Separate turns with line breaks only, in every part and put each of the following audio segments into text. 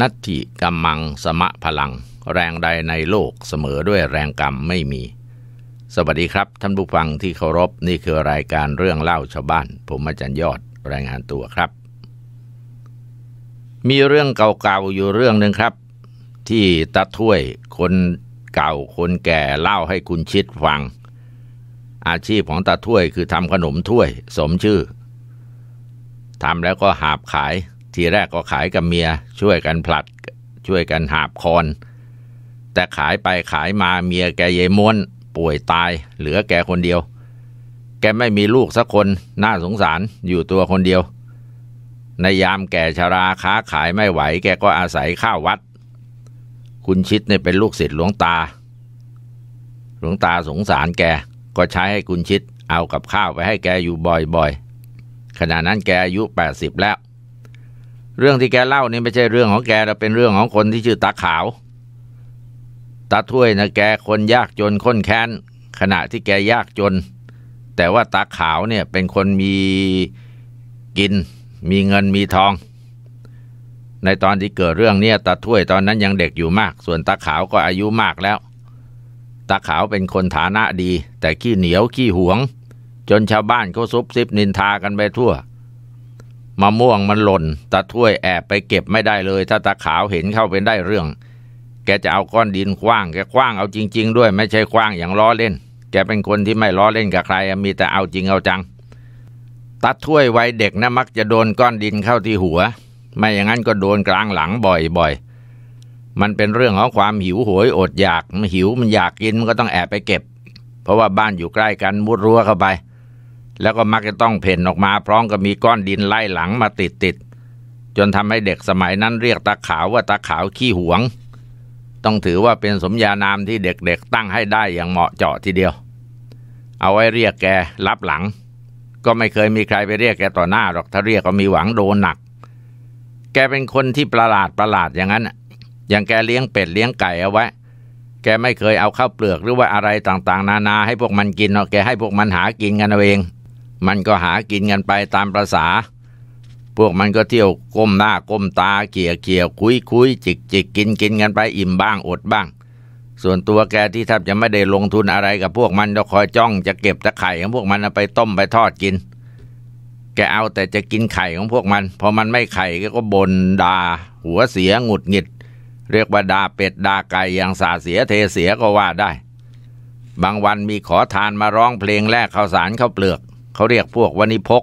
นัตถิกัมมังสมะพลัง แรงใดในโลกเสมอด้วยแรงกรรมไม่มี สวัสดีครับท่านผู้ฟังที่เคารพนี่คือรายการเรื่องเล่าชาวบ้านผมอาจารย์ยอดรายงานตัวครับ มีเรื่องเก่าๆอยู่เรื่องหนึ่งครับ ที่ตาถ้วยคนเก่าคนแก่เล่าให้คุณชิดฟัง อาชีพของตาถ้วยคือทำขนมถ้วยสมชื่อทำแล้วก็หาบขายทีแรกก็ขายกับเมียช่วยกันผลัด ช่วยกันหาบคอน แต่ขายไปขายมาเมียแกเยม้วน ป่วยตาย เหลือแกคนเดียว แกไม่มีลูกสักคนน่าสงสารอยู่ตัวคนเดียว ในยามแก่ชาราค้าขายไม่ไหว แกก็อาศัยข้าววัด คุณชิดเนี่ยเป็นลูกศิษย์หลวงตา หลวงตาสงสารแก ก็ใช้ให้คุณชิด เอากับข้าวไปให้แกอยู่บ่อยๆขณะนั้นแกอายุ80แล้วเรื่องที่แกเล่านี่ไม่ใช่เรื่องของแกแต่เป็นเรื่องของคนที่ชื่อตาขาวตาถ้วยนะแกคนยากจนค้นแค้นขณะที่แกยากจน แต่ว่าตาขาวเนี่ยเป็นคนมีกินมีเงินมีทอง ในตอนที่เกิดเรื่องเนี่ยตาถ้วยตอนนั้นยังเด็กอยู่มาก ส่วนตาขาวก็อายุมากแล้วตาขาวเป็นคนฐานะดี แต่ขี้เหนียวขี้หวง จนชาวบ้านเขาซุบซิบนินทากันไปทั่วมะม่วงมันหล่นตาถ้วยแอบไปเก็บไม่ได้เลยถ้าตาขาวเห็นเข้าเป็นได้เรื่อง แกจะเอาก้อนดินคว้างแกคว้างเอาจริงๆด้วยไม่ใช่คว้างอย่างล้อเล่น แกเป็นคนที่ไม่ล้อเล่นกับใครมีแต่เอาจริงเอาจังตาถ้วยไว้เด็กนะมักจะโดนก้อนดินเข้าที่หัว ไม่อย่างนั้นก็โดนกลางหลังบ่อยๆ มันเป็นเรื่องของความหิวโหยอดอยากมันหิวมันอยากกินมันก็ต้องแอบไปเก็บ เพราะว่าบ้านอยู่ใกล้กันมุดรั้วเข้าไปแล้วก็มักจะต้องเพ่นออกมา พร้อมกับมีก้อนดินไล่หลังมาติดติดจนทำให้เด็กสมัยนั้นเรียกตาขาวว่าตาขาวขี้หวง ต้องถือว่าเป็นสมญานามที่เด็กๆตั้งให้ได้อย่างเหมาะเจาะทีเดียว เอาไว้เรียกแกรับหลัง ก็ไม่เคยมีใครไปเรียกแกต่อหน้าหรอกถ้าเรียกก็มีหวังโดนหนัก แกเป็นคนที่ประหลาดประหลาดอย่างนั้นอย่างแกเลี้ยงเป็ดเลี้ยงไก่เอาไว้แกไม่เคยเอาข้าวเปลือกหรือว่าอะไรต่างๆ นานาให้พวกมันกินเนาะแกให้พวกมันหากินกันเอาเองมันก็หากินกันไปตามประษาพวกมันก็เที่ยวก้มหน้าก้มตาเกี่ยเกี่ยคุยคุยจิกจิกกินกินกันไปอิ่มบ้างอดบ้าง ส่วนตัวแกที่แทบจะไม่ได้ลงทุนอะไรกับพวกมันก็คอยจ้อง จะเก็บตะไข่ของพวกมันไปต้มไปทอดกิน แกเอาแต่จะกินไข่ของพวกมันพอมันไม่ไข่แกก็บ่นด่าหัวเสียหงุดหงิดเรียกว่าด่าเป็ดด่าไก่อย่างสาเสียเทเสียก็ว่าได้ บางวันมีขอทานมาร้องเพลงแลกข้าวสารข้าวเปลือกเขาเรียกพวกวนิพก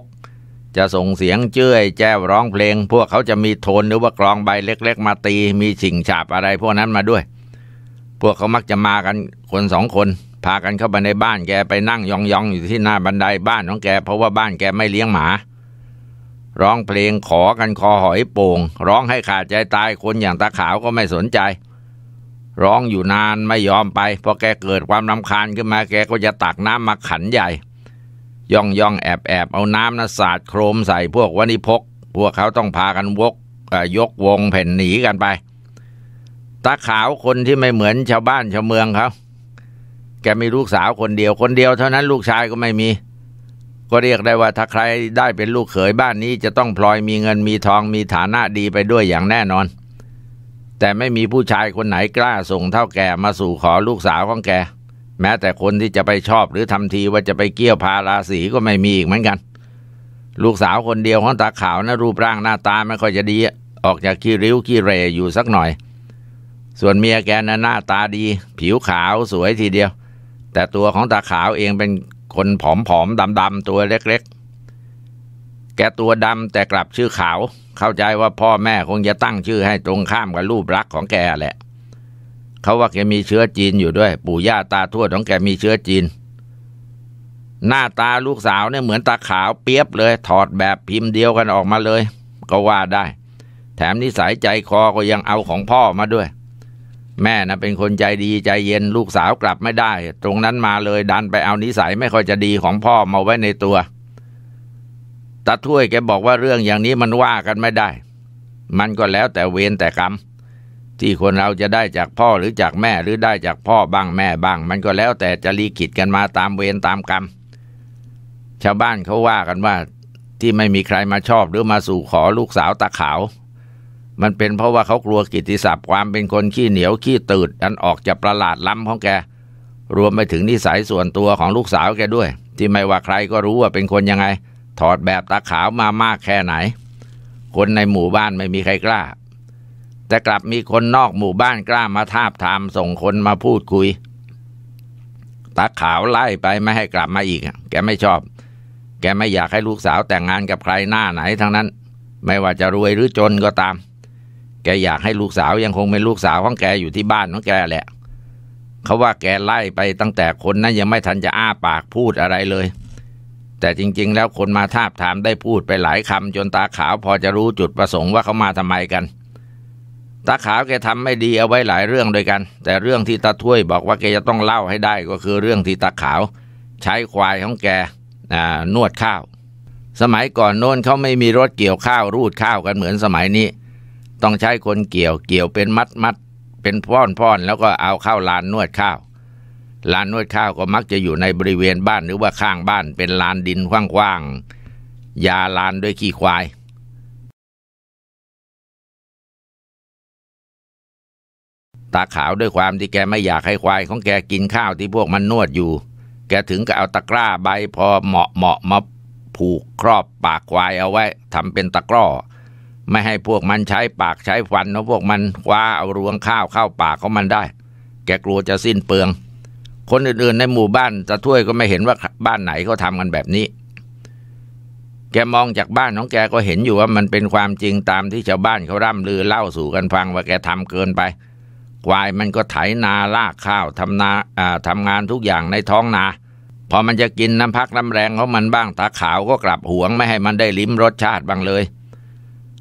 จะส่งเสียงเจ้ยแจ้วร้องเพลง พวกเขาจะมีโทนหรือว่ากลองใบเล็ก ๆ มาตีมีฉิงฉาบอะไรพวกนั้นมาด้วย พวกเขามักจะมากันคนสองคน พากันเข้าไปในบ้านแกไปนั่งยองๆอยู่ที่หน้าบันไดบ้าน ของแกเพราะว่าบ้านแกไม่เลี้ยงหมา ร้องเพลงขอกันคอหอยโป่งร้องให้ขาดใจตายคนอย่างตาขาวก็ไม่สนใจ ร้องอยู่นานไม่ยอมไปพอแกเกิดความรำคาญขึ้นมา แกก็จะตักน้ำมาขันใหญ่ย่องย่องแอบแอบเอาน้ำนะสาดโครมใส่พวกวันิพก พวกเขาต้องพากันวกยกวงแผ่นหนีกันไปตาขาวคนที่ไม่เหมือนชาวบ้านชาวเมืองเขาแกมีลูกสาวคนเดียวคนเดียวเท่านั้น ลูกชายก็ไม่มี ก็เรียกได้ว่าถ้าใครได้เป็นลูกเขยบ้านนี้จะต้องพลอยมีเงินมีทองมีฐานะดีไปด้วยอย่างแน่นอน แต่ไม่มีผู้ชายคนไหนกล้าส่งเท่าแกมาสู่ขอลูกสาวของแกแม้แต่คนที่จะไปชอบหรือทำทีว่าจะไปเกี่ยวพาราศีก็ไม่มีอีกเหมือนกัน ลูกสาวคนเดียวของตาขาวนะรูปร่างหน้าตาไม่ค่อยจะดีออกจากขี้ริ้วขี้เรอยู่สักหน่อย ส่วนเมียแกนะหน้าตาดีผิวขาวสวยทีเดียว แต่ตัวของตาขาวเองเป็นคนผอมๆดำๆตัวเล็กๆ แกตัวดำแต่กลับชื่อขาวเข้าใจว่าพ่อแม่คงจะตั้งชื่อให้ตรงข้ามกับรูปรักของแกแหละเขาว่าแกมีเชื้อจีนอยู่ด้วย ปู่ย่าตาทวดของแกมีเชื้อจีน หน้าตาลูกสาวเนี่ยเหมือนตาขาวเปียบเลย ถอดแบบพิมพ์เดียวกันออกมาเลย ก็ว่าได้ แถมนิสัยใจคอก็ยังเอาของพ่อมาด้วย แม่นะเป็นคนใจดีใจเย็นลูกสาวกลับไม่ได้ ตรงนั้นมาเลย ดันไปเอานิสัยไม่ค่อยจะดีของพ่อมาไว้ในตัวตาถ้วยแกบอกว่าเรื่องอย่างนี้มันว่ากันไม่ได้ มันก็แล้วแต่เวรแต่กรรมที่คนเราจะได้จากพ่อหรือจากแม่หรือได้จากพ่อบ้าง แม่บ้าง มันก็แล้วแต่จะลีขิตกันมาตามเวรตามกรรม ชาวบ้านเขาว่ากันว่าที่ไม่มีใครมาชอบหรือมาสู่ขอลูกสาวตาขาว มันเป็นเพราะว่าเขากลัวกิติศัพท์ความเป็นคนขี้เหนียวขี้ตืดอันออกจากประหลาดล้ำของแกรวมไปถึงนิสัยส่วนตัวของลูกสาวแกด้วย ที่ไม่ว่าใครก็รู้ว่าเป็นคนยังไงถอดแบบตาขาวมามากแค่ไหน คนในหมู่บ้านไม่มีใครกล้าแต่กลับมีคนนอกหมู่บ้านกล้ามาทาบทามส่งคนมาพูดคุยตาขาวไล่ไปไม่ให้กลับมาอีกแกไม่ชอบ แกไม่อยากให้ลูกสาวแต่งงานกับใครหน้าไหนทั้งนั้นไม่ว่าจะรวยหรือจนก็ตาม แกอยากให้ลูกสาวยังคงเป็นลูกสาวของแกอยู่ที่บ้านของแกแหละ เขาว่าแกไล่ไปตั้งแต่คนนั้นยังไม่ทันจะอ้าปากพูดอะไรเลย แต่จริงๆแล้วคนมาทาบถามได้พูดไปหลายคำจนตาขาวพอจะรู้จุดประสงค์ว่าเขามาทำไมกันตาขาวแกทำไม่ดีเอาไว้หลายเรื่องด้วยกัน แต่เรื่องที่ตาถ้วยบอกว่าแกจะต้องเล่าให้ได้ก็คือเรื่องที่ตาขาวใช้ควายของแกนวดข้าว สมัยก่อนโน้นเขาไม่มีรถเกี่ยวข้าวรูดข้าวกันเหมือนสมัยนี้ ต้องใช้คนเกี่ยวเกี่ยวเป็นมัดมัดเป็นพ่อนพอนแล้วก็เอาเข้าลานนวดข้าวลานนวดข้าวก็มักจะอยู่ในบริเวณบ้านหรือว่าข้างบ้าน เป็นลานดินกว้างๆยาลานด้วยขี้ควายตาขาวด้วยความที่แกไม่อยากให้ควายของแกกินข้าวที่พวกมันนวดอยู่ แกถึงกับเอาตะกร้าใบพอเหมาะเหมาะมาผูกครอบปากควายเอาไว้ ทำเป็นตะกร้อไม่ให้พวกมันใช้ปากใช้ฟันนะพวกมันคว้าเอารวงข้าวเข้าปากของมันได้ แกกลัวจะสิ้นเปลือง คนอื่นๆ ในหมู่บ้านจะถ้วยก็ไม่เห็นว่าบ้านไหนเขาทากันแบบนี้ แกมองจากบ้านของแกก็เห็นอยู่ว่ามันเป็นความจริงตามที่ชาวบ้านเขาร่ำลือเล่าสู่กันฟัง ว่าแกทำเกินไปควายมันก็ไถนาลากข้าวทำนาอ่าทำงานทุกอย่างในท้องนา พอมันจะกินน้ำพักน้ำแรงของมันบ้างตาขาวก็กลับหวงไม่ให้มันได้ลิ้มรสชาติบ้างเลย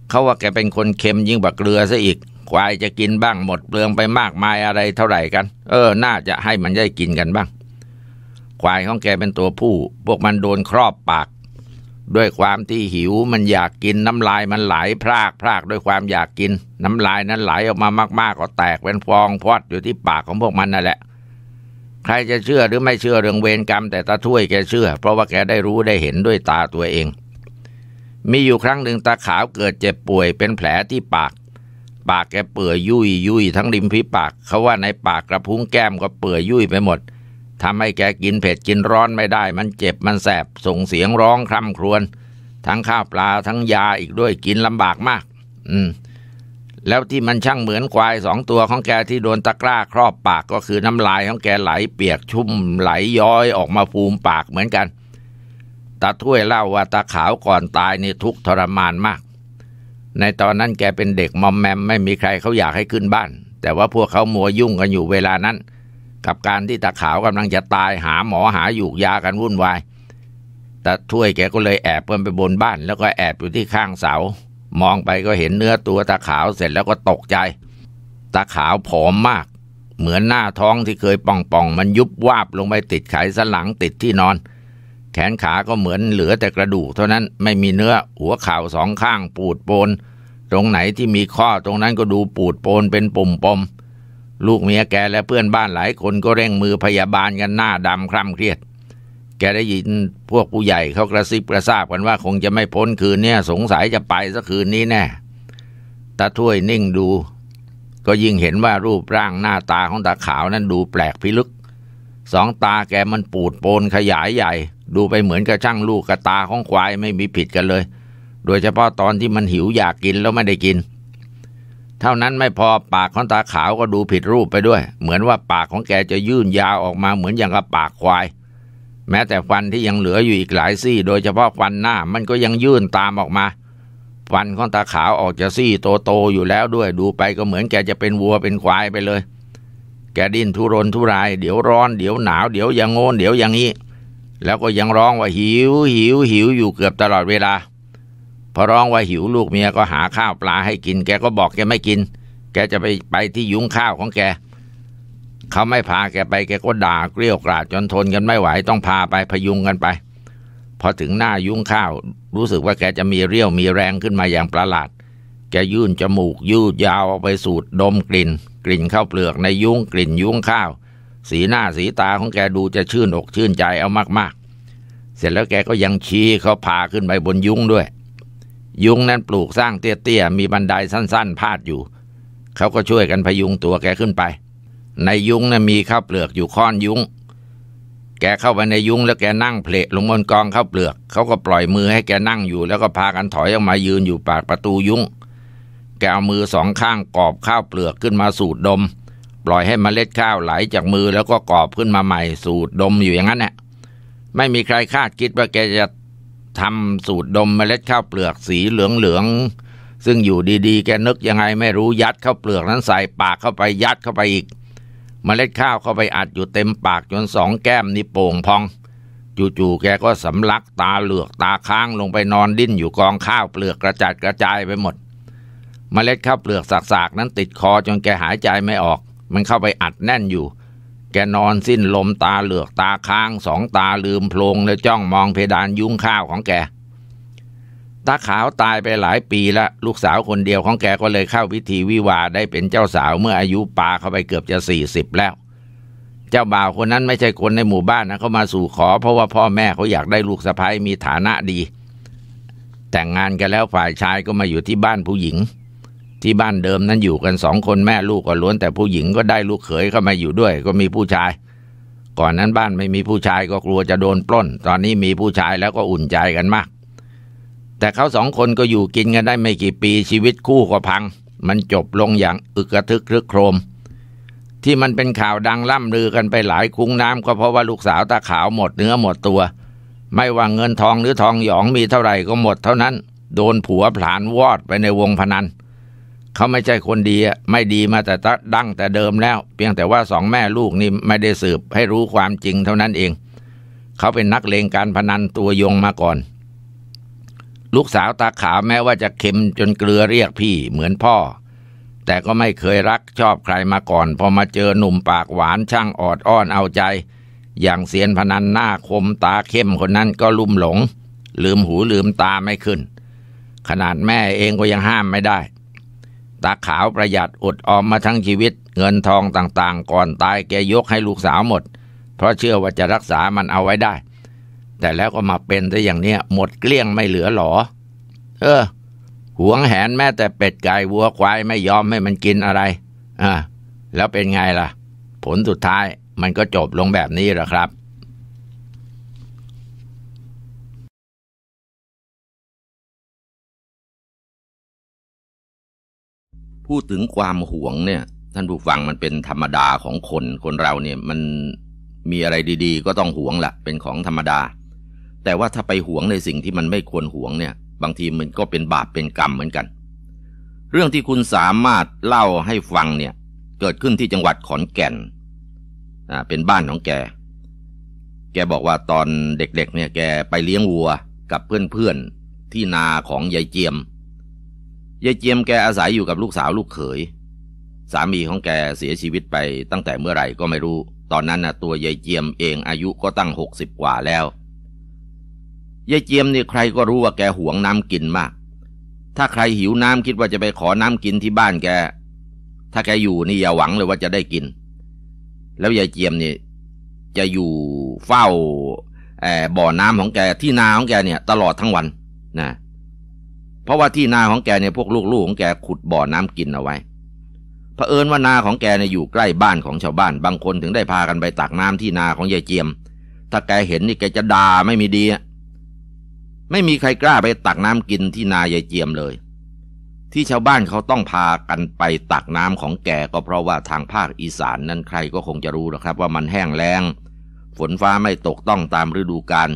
เขาว่าแกเป็นคนเค็มยิ่งกว่าเกลือซะอีกควายจะกินบ้างหมดเปลืองไปมากมายอะไรเท่าไหร่กัน เออน่าจะให้มันได้กินกันบ้าง ควายของแกเป็นตัวผู้ พวกมันโดนครอบปากด้วยความที่หิวมันอยากกินน้ำลายมันไหลพรากพรากด้วยความอยากกิน น้ำลายนั้นไหลออกมามากๆก็แตกเป็นฟองพอดอยู่ที่ปากของพวกมันนั่นแหละใครจะเชื่อหรือไม่เชื่อเรื่องเวรกรรมแต่ตาถ้วยแกเชื่อ เพราะว่าแกได้รู้ได้เห็นด้วยตาตัวเอง มีอยู่ครั้งหนึ่งตาขาวเกิดเจ็บป่วยเป็นแผลที่ปาก ปากแกเปื่อยยุ่ยยุ่ยทั้งริมฝีปาก เขาว่าในปากกระพุ้งแก้มก็เปื่อยยุ่ยไปหมดเทำให้แกกินเผ็ดกินร้อนไม่ได้ มันเจ็บมันแสบส่งเสียงร้องคร่ำครวญทั้งข้าวปลาทั้งยาอีกด้วยกินลำบากมากอืมแล้วที่มันช่างเหมือนควายสองตัวของแกที่โดนตะกร้าครอบปากก็คือน้ำลายของแกไหลเปียกชุ่ม ไหลย้อยออกมาฟูมปากเหมือนกันตาถ้วยเล่าว่าตาขาวก่อนตายนี่ทุกทรมานมาก ในตอนนั้นแกเป็นเด็กมอมแมมไม่มีใครเขาอยากให้ขึ้นบ้าน แต่ว่าพวกเขามัวยุ่งกันอยู่เวลานั้นกับการที่ตาขาวกำลังจะตายหาหมอหาอยู่ยากันวุ่นวายตาถ้วยแกก็เลยแอบเพิ่มไปบนบ้าน แล้วก็แอบอยู่ที่ข้างเสามองไปก็เห็นเนื้อตัวตาขาวเสร็จแล้วก็ตกใจตาขาวผอมมาก เหมือนหน้าท้องที่เคยป่องๆมันยุบวาบลงไปติดไขสันหลังติดที่นอน แขนขาก็เหมือนเหลือแต่กระดูกเท่านั้นไม่มีเนื้อหัวเข่าสองข้างปูดโปนตรงไหนที่มีข้อตรงนั้นก็ดูปูดโปนเป็นปุ่มปมปมลูกเมียแกและเพื่อนบ้านหลายคนก็เร่งมือพยาบาลกันหน้าดำคร่ำเครียด แกได้ยินพวกผู้ใหญ่เขากระซิบกระซาบกันว่าคงจะไม่พ้นคืนเนี้ยสงสัยจะไปสักคืนนี้แน่ตาถ้วยนิ่งดูก็ยิ่งเห็นว่ารูปร่างหน้าตาของตาขาวนั้นดูแปลกพิลึก สองตาแกมันปูดโปนขยายใหญ่ ดูไปเหมือนกระช่างลูกกระตาของควายไม่มีผิดกันเลย โดยเฉพาะตอนที่มันหิวอยากกินแล้วไม่ได้กินเท่านั้นไม่พอปากของตาขาวก็ดูผิดรูปไปด้วย เหมือนว่าปากของแกจะยื่นยาวออกมาเหมือนอย่างกับปากควาย แม้แต่ฟันที่ยังเหลืออยู่อีกหลายซี่ โดยเฉพาะฟันหน้ามันก็ยังยื่นตามออกมาฟันของตาขาวออกจะซี่โตโตอยู่แล้วด้วยดูไปก็เหมือนแกจะเป็นวัวเป็นควายไปเลย แกดิ้นทุรนทุรายเดี๋ยวร้อนเดี๋ยวหนาวเดี๋ยวยังโงนเดี๋ยวอย่างนี้แล้วก็ยังร้องว่าหิวหิวหิวอยู่เกือบตลอดเวลาพอร้องว่าหิวลูกเมียก็หาข้าวปลาให้กิน แกก็บอกแกไม่กิน แกจะไปไปที่ยุ้งข้าวของแก เขาไม่พาแกไปแกก็ด่าเกลี้ยวกลาดจนทนกันไม่ไหวต้องพาไปพยุงกันไป พอถึงหน้ายุ้งข้าวรู้สึกว่าแกจะมีเรี่ยวมีแรงขึ้นมาอย่างประหลาด แกยื่นจมูกยืดยาวออกไปสูดดมกลิ่น กลิ่นข้าวเปลือกในยุ้งกลิ่นยุ้งข้าว สีหน้าสีตาของแกดูจะชื่นอกชื่นใจเอามากๆ เสร็จแล้วแกก็ยังชี้เขาพาขึ้นไปบนยุ้งด้วยยุงนั้นปลูกสร้างเตี้ยๆมีบันไดสั้น ๆ พาดอยู่ เขาก็ช่วยกันพยุงตัวแกขึ้นไป ในยุงนั้นมีข้าวเปลือกอยู่ค้อนยุง แก เข้าไปในยุงแล้วแกนั่งเพลลงบนกองข้าวเปลือก เขาก็ปล่อยมือให้แกนั่งอยู่ แล้วก็พากันถอยออกมา ยืนอยู่ปากประตูยุงแกเอามือสองข้าง กอบข้าวเปลือกขึ้นมาสูดดม ปล่อยให้มเมล็ดข้าวไหลจากมือแล้วก็กอบขึ้นมาใหม่ สูดดมอยู่อย่างนั้นแหละไม่มีใครคาดคิดว่าแกจะทำสูตรดมเมล็ดข้าวเปลือกสีเหลืองๆซึ่งอยู่ดีๆ แกนึกยังไงไม่รู้ยัดข้าวเปลือกนั้นใส่ปากเข้าไปยัดเข้าไปอีก เมล็ดข้าวเข้าไปอัดอยู่เต็มปากจนสองแก้มนี่โป่งพองจู่ๆแกก็สำลักตาเหลือกตาค้างลงไปนอนดิ้นอยู่กองข้าวเปลือกกระจัดกระจายไปหมด เมล็ดข้าวเปลือกสากๆนั้นติดคอจนแกหายใจไม่ออก มันเข้าไปอัดแน่นอยู่แกนอนสิ้นลมตาเหลือกตาค้างสองตาลืมโพลงและจ้องมองเพดานยุ้งข้าวของแกตาขาวตายไปหลายปีละลูกสาวคนเดียวของแกก็เลยเข้าวิธีวิวาได้เป็นเจ้าสาวเมื่ออายุปาเข้าไปเกือบจะสี่สิบแล้ว เจ้าบ่าวคนนั้นไม่ใช่คนในหมู่บ้านนะเขามาสู่ขอเพราะว่าพ่อแม่เขาอยากได้ลูกสะใภ้มีฐานะดี แต่งงานกันแล้วฝ่ายชายก็มาอยู่ที่บ้านผู้หญิงที่บ้านเดิมนั้นอยู่กันสองคนแม่ลูกก็ล้วนแต่ผู้หญิงก็ได้ลูกเขยเข้ามาอยู่ด้วย ก็มีผู้ชาย ก่อนนั้นบ้านไม่มีผู้ชายก็กลัวจะโดนปล้น ตอนนี้มีผู้ชายแล้วก็อุ่นใจกันมาก แต่เขาสองคนก็อยู่กินกันได้ไม่กี่ปีชีวิตคู่ก็พัง มันจบลงอย่างอึกระทึกรึกโครม ที่มันเป็นข่าวดังล่ำลือกันไปหลายคุ้งน้ำก็เพราะว่าลูกสาวตาขาวหมดเนื้อหมดตัว ไม่ว่าเงินทองหรือทองหยองมีเท่าไหร่ก็หมดเท่านั้น โดนผัวผลานวอดไปในวงพนันเขาไม่ใช่คนดีไม่ดีมาแต่ดั้งแต่เดิมแล้ว เพียงแต่ว่าสองแม่ลูกนี่ไม่ได้สืบให้รู้ความจริงเท่านั้นเอง เขาเป็นนักเลงการพนันตัวยงมาก่อน ลูกสาวตาขาวแม้ว่าจะเข็มจนเกลือเรียกพี่เหมือนพ่อ แต่ก็ไม่เคยรักชอบใครมาก่อน พอมาเจอหนุ่มปากหวานช่างออดอ้อนเอาใจ อย่างเสียนพนันหน้าคมตาเข้มคนนั้นก็ลุ่มหลง ลืมหูลืมตาไม่ขึ้น ขนาดแม่เองก็ยังห้ามไม่ได้ตาขาวประหยัดอดออมมาทั้งชีวิต เงินทองต่างๆก่อนตายแกยกให้ลูกสาวหมดเพราะเชื่อว่าจะรักษามันเอาไว้ได้ แต่แล้วก็มาเป็นซะอย่างเนี้ยหมดเกลี้ยงไม่เหลือหรอเออหวงแหนแม้แต่เป็ดไก่วัวควายไม่ยอมให้มันกินอะไรอ่าแล้วเป็นไงล่ะ ผลสุดท้ายมันก็จบลงแบบนี้แหละครับพูดถึงความหวงเนี่ยท่านผู้ฟังมันเป็นธรรมดาของคนคนเราเนี่ยมันมีอะไรดีๆ ก็ต้องหวงแหละ เป็นของธรรมดา แต่ว่าถ้าไปหวงในสิ่งที่มันไม่ควรหวงเนี่ยบางทีมันก็เป็นบาปเป็นกรรมเหมือนกัน เรื่องที่คุณสามารถเล่าให้ฟังเนี่ยเกิดขึ้นที่จังหวัดขอนแก่นอ่าเป็นบ้านของแกแกบอกว่าตอนเด็กๆเนี่ยแกไปเลี้ยงวัวกับเพื่อนๆที่นาของยายเจียมยายเจียมแกอาศัยอยู่กับลูกสาวลูกเขย สามีของแกเสียชีวิตไป ตั้งแต่เมื่อไหร่ก็ไม่รู้ ตอนนั้นนะ่ะตัวยายเจียมเองอายุก็ตั้งหกสิบกว่าแล้วยายเจียมนี่ใครก็รู้ว่าแกหวงน้ำกินมาก ถ้าใครหิวน้ำคิดว่าจะไปขอน้ำกินที่บ้านแก ถ้าแกอยู่นี่อย่าหวังเลยว่าจะได้กิน แล้วยายเจียมนี่ จะอยู่เฝ้าบ่อน้ำของแกที่นาของแกเนี่ย ตลอดทั้งวันนะเพราะว่าที่นาของแกเนี่ยพวกลูกๆของแกขุดบ่อน้ำกินเอาไว้ เผอิญว่านาของแกเนี่ยอยู่ใกล้บ้านของชาวบ้านบางคนถึงได้พากันไปตักน้ำที่นาของยายเจียม ถ้าแกเห็นนี่แกจะด่าไม่มีดี ไม่มีใครกล้าไปตักน้ำกินที่นายายเจียมเลย ที่ชาวบ้านเขาต้องพากันไปตักน้ำของแกก็เพราะว่าทางภาคอีสานนั้นใครก็คงจะรู้นะครับ ว่ามันแห้งแล้ง ฝนฟ้าไม่ตกต้องตามฤดูกาล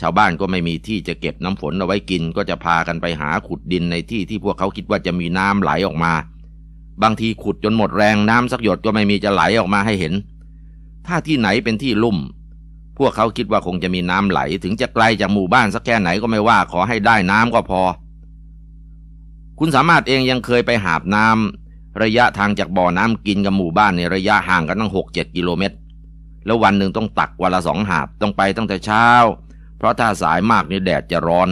ชาวบ้านก็ไม่มีที่จะเก็บน้ำฝนเอาไว้กิน ก็จะพากันไปหาขุดดินในที่ที่พวกเขาคิดว่าจะมีน้ำไหลออกมา บางทีขุดจนหมดแรงน้ำสักหยด ก็ไม่มีจะไหลออกมาให้เห็น ถ้าที่ไหนเป็นที่ลุ่ม พวกเขาคิดว่าคงจะมีน้ำไหล ถึงจะไกลจากหมู่บ้านสักแค่ไหนก็ไม่ว่าขอให้ได้น้ำก็พอ คุณสามารถเองยังเคยไปหาบน้ำระยะทางจากบ่อน้ำกินกับหมู่บ้านในระยะห่างกันตั้งหกเจ็ดกิโลเมตร แล้ววันหนึ่งต้องตักวันละสองหาบต้องไปตั้งแต่เช้าเพราะถ้าสายมากนี่แดดจะร้อน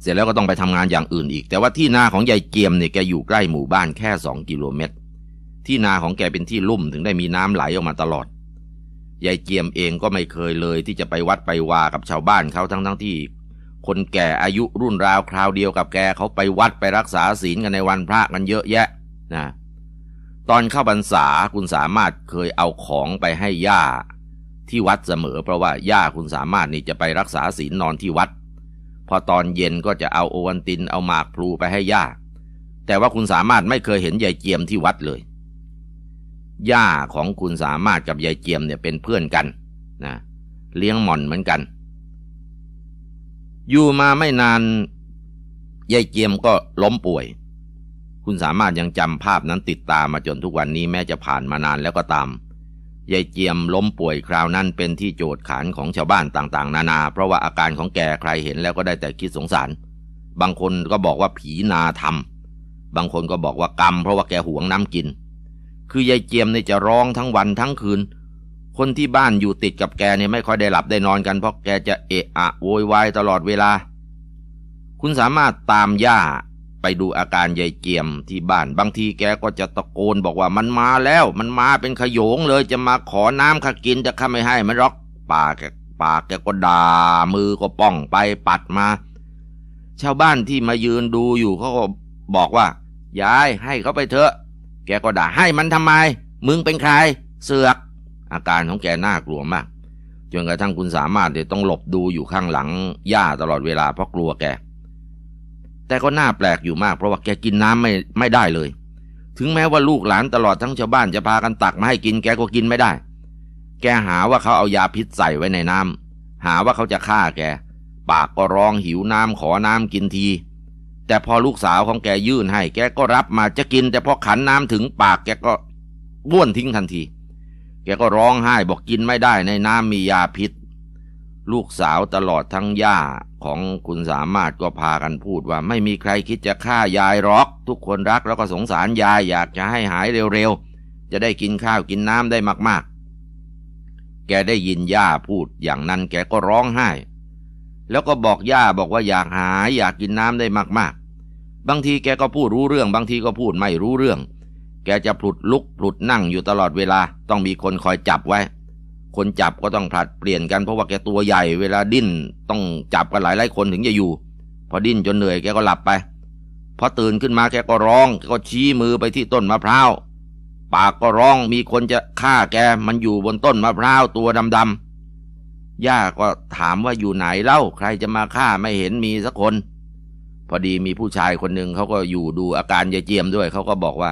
เสร็จแล้วก็ต้องไปทำงานอย่างอื่นอีก แต่ว่าที่นาของยายเกียมเนี่ยแกอยู่ใกล้หมู่บ้านแค่สองกิโลเมตร ที่นาของแกเป็นที่ลุ่มถึงได้มีน้ำไหลออกมาตลอด ยายเกียมเองก็ไม่เคยเลยที่จะไปวัดไปวากับชาวบ้านเขาทั้งทั้งที่ คนแก่อายุรุ่นราวคราวเดียวกับแกเขาไปวัดไปรักษาศีลกันในวันพระกันเยอะแยะนะ ตอนเข้าบรรษาคุณสามารถเคยเอาของไปให้ย่าที่วัดเสมอ เพราะว่าย่าคุณสามารถนี่จะไปรักษาศีลนอนที่วัดพอตอนเย็นก็จะเอาโอวันตินเอาหมากพลูไปให้ย่าแต่ว่าคุณสามารถไม่เคยเห็นยายเจียมที่วัดเลยย่าของคุณสามารถกับยายเจียมเนี่ยเป็นเพื่อนกันนะเลี้ยงหม่อนเหมือนกันอยู่มาไม่นานยายเจียมก็ล้มป่วย คุณสามารถยังจำภาพนั้นติดตามมาจนทุกวันนี้แม้จะผ่านมานานแล้วก็ตามยายเจียมล้มป่วยคราวนั้นเป็นที่โจดขานของชาวบ้านต่างๆ นานา เพราะว่าอาการของแกใครเห็นแล้วก็ได้แต่คิดสงสาร บางคนก็บอกว่าผีนาทำบางคนก็บอกว่ากรรมเพราะว่าแกหวงน้ำกิน คือยายเจียมเนี่ยจะร้องทั้งวันทั้งคืน คนที่บ้านอยู่ติดกับแกเนี่ยไม่ค่อยได้หลับได้นอนกัน เพราะแกจะเอะอะโวยวายตลอดเวลา คุณสามารถตามย่าไปดูอาการยายเจียมที่บ้านบางทีแกก็จะตะโกนบอกว่ามันมาแล้ว มันมาเป็นขยงเลยจะมาขอน้ำข้ากินจะข้าไม่ให้มันรอก ปากแกปากแกก็ด่ามือก็ป้องไปปัดมา ชาวบ้านที่มายืนดูอยู่เขาก็บอกว่ายายให้เขาไปเถอะ แกก็ด่าให้มันทำไม มึงเป็นใครเสือก อาการของแกน่ากลัวมาก จนกระทั่งคุณสามารถเดี๋ยต้องหลบดูอยู่ข้างหลังย่าตลอดเวลาเพราะกลัวแกแต่ก็น่าแปลกอยู่มาก เพราะว่าแกกินน้ำไม่ไม่ได้เลย ถึงแม้ว่าลูกหลานตลอดทั้งชาวบ้านจะพากันตักมาให้กินแกก็กินไม่ได้ แกหาว่าเขาเอายาพิษใส่ไว้ในน้ำหาว่าเขาจะฆ่าแกปากก็ร้องหิวน้ำขอน้ำกินที แต่พอลูกสาวของแกยื่นให้ แกก็รับมาจะกิน แต่พอขันน้ำถึงปากแกก็บ้วนทิ้งทันที แกก็ร้องไห้บอกกินไม่ได้ ในน้ำมียาพิษลูกสาวตลอดทั้งย่าของคุณสามารถก็พากันพูดว่าไม่มีใครคิดจะฆ่ายายรอก ทุกคนรักแล้วก็สงสารยายอยากจะให้หายเร็วๆจะได้กินข้าวกินน้ำได้มากๆ แกได้ยินย่าพูดอย่างนั้นแกก็ร้องไห้ แล้วก็บอกย่าบอกว่าอยากหาย อยากกินน้ำได้มากๆ บางทีแกก็พูดรู้เรื่อง บางทีก็พูดไม่รู้เรื่อง แกจะผลุดลุกผลุดนั่งอยู่ตลอดเวลาต้องมีคนคอยจับไว้คนจับก็ต้องผลัดเปลี่ยนกันเพราะว่าแกตัวใหญ่ เวลาดิ้นต้องจับกันหลายหลายคนถึงจะอยู่ พอดิ้นจนเหนื่อยแกก็หลับไปพอตื่นขึ้นมาแกก็ร้องแกก็ชี้มือไปที่ต้นมะพร้าวปากก็ร้องมีคนจะฆ่าแกมันอยู่บนต้นมะพร้าวตัวดำๆย่าก็ถามว่าอยู่ไหนเล่าใครจะมาฆ่าไม่เห็นมีสักคน พอดีมีผู้ชายคนหนึ่งเขาก็อยู่ดูอาการยายเจียมด้วยเขาก็บอกว่า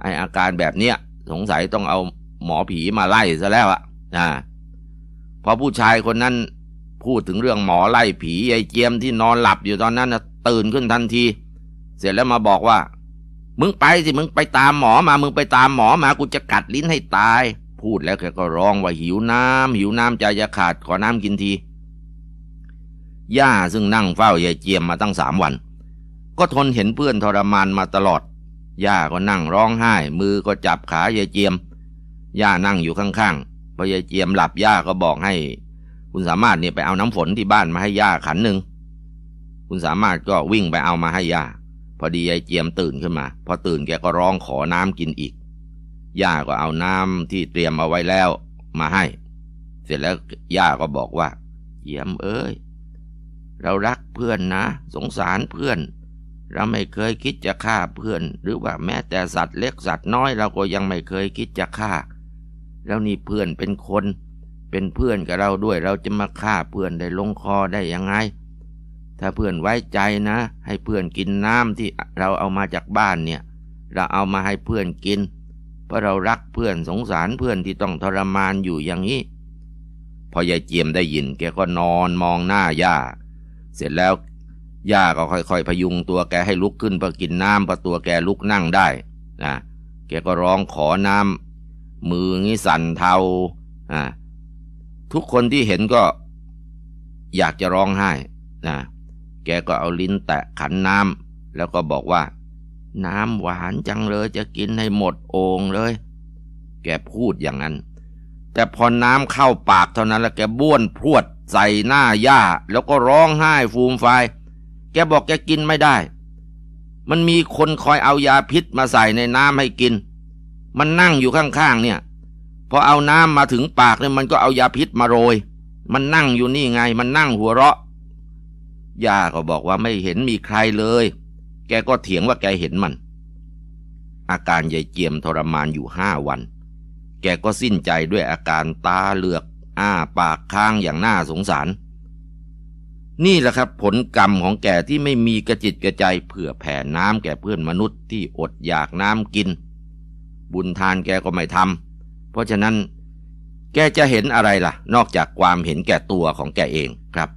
ไออาการแบบเนี้ยสงสัยต้องเอาหมอผีมาไล่ซะแล้วอะนะพอผู้ชายคนนั้นพูดถึงเรื่องหมอไล่ผีไอ้เจียมที่นอนหลับอยู่ตอนนั้นนะตื่นขึ้นทันทีเสร็จแล้วมาบอกว่า มึงไปสิมึงไปตามหมอมามึงไปตามหมอมากูจะกัดลิ้นให้ตาย พูดแล้วแกก็ร้องว่าหิวน้ำหิวน้ำใจจะขาดขอน้ำกินทีย่าซึ่งนั่งเฝ้ายายเจียมมาตั้งสามวัน ก็ทนเห็นเพื่อนทรมานมาตลอด ย่าก็นั่งร้องไห้ มือก็จับขายายเจียม ย่านั่งอยู่ข้าง ๆพอยายเจียมหลับย่าก็บอกให้คุณสามารถเนี่ยไปเอาน้ำฝนที่บ้านมาให้ย่าขันหนึ่งคุณสามารถก็วิ่งไปเอามาให้ย่า พอดียายเจียมตื่นขึ้นมา พอตื่นแกก็ร้องขอน้ำกินอีกย่าก็เอาน้ำที่เตรียมเอาไว้แล้วมาให้ เสร็จแล้วย่าก็บอกว่าเจียมเอ้ยเรารักเพื่อนนะ สงสารเพื่อน เราไม่เคยคิดจะฆ่าเพื่อน หรือว่าแม้แต่สัตว์เล็กสัตว์น้อยเราก็ยังไม่เคยคิดจะฆ่าแล้วนี่เพื่อนเป็นคน เป็นเพื่อนกับเราด้วยเราจะมาฆ่าเพื่อนได้ลงคอได้ยังไง ถ้าเพื่อนไว้ใจนะ ให้เพื่อนกินน้ำที่เราเอามาจากบ้านเนี่ย เราเอามาให้เพื่อนกินเพราะเรารักเพื่อนสงสารเพื่อนที่ต้องทรมานอยู่อย่างนี้พอยายเจียมได้ยิน แกก็นอนมองหน้าย่าเสร็จแล้วย่าก็ค่อยๆพยุงตัวแกให้ลุกขึ้นเพื่อกินน้ำเพอตัวแกลุกนั่งได้นะแกก็ร้องขอน้ำมืองี้สั่นเทา อ่า ทุกคนที่เห็นก็อยากจะร้องไห้ นะ แกก็เอาลิ้นแตะขันน้ำ แล้วก็บอกว่า น้ำหวานจังเลย จะกินให้หมดโอ่งเลย แกพูดอย่างนั้น แต่พอน้ำเข้าปากเท่านั้น แล้วแกบ้วนพรวดใส่หน้าย่าแล้วก็ร้องไห้ ฟูมไฟ แกบอก แกกินไม่ได้ มันมีคนคอยเอายาพิษมาใส่ในน้ำให้กินมันนั่งอยู่ข้างๆ เนี่ย พอเอาน้ำมาถึงปากเนี่ยมันก็เอายาพิษมาโรย มันนั่งอยู่นี่ไงมันนั่งหัวเราะ ย่าก็บอกว่าไม่เห็นมีใครเลย แกก็เถียงว่าแกเห็นมัน อาการยายเจียมทรมานอยู่ห้าวัน แกก็สิ้นใจด้วยอาการตาเหลือกอ้าปากค้างอย่างน่าสงสาร นี่แหละครับผลกรรมของแกที่ไม่มีกระจิตกระใจเผื่อแผ่น้ำแก่เพื่อนมนุษย์ที่อดอยากน้ำกินบุญทานแกก็ไม่ทำเพราะฉะนั้นแกจะเห็นอะไรล่ะ นอกจากความเห็นแก่ตัวของแกเองครับ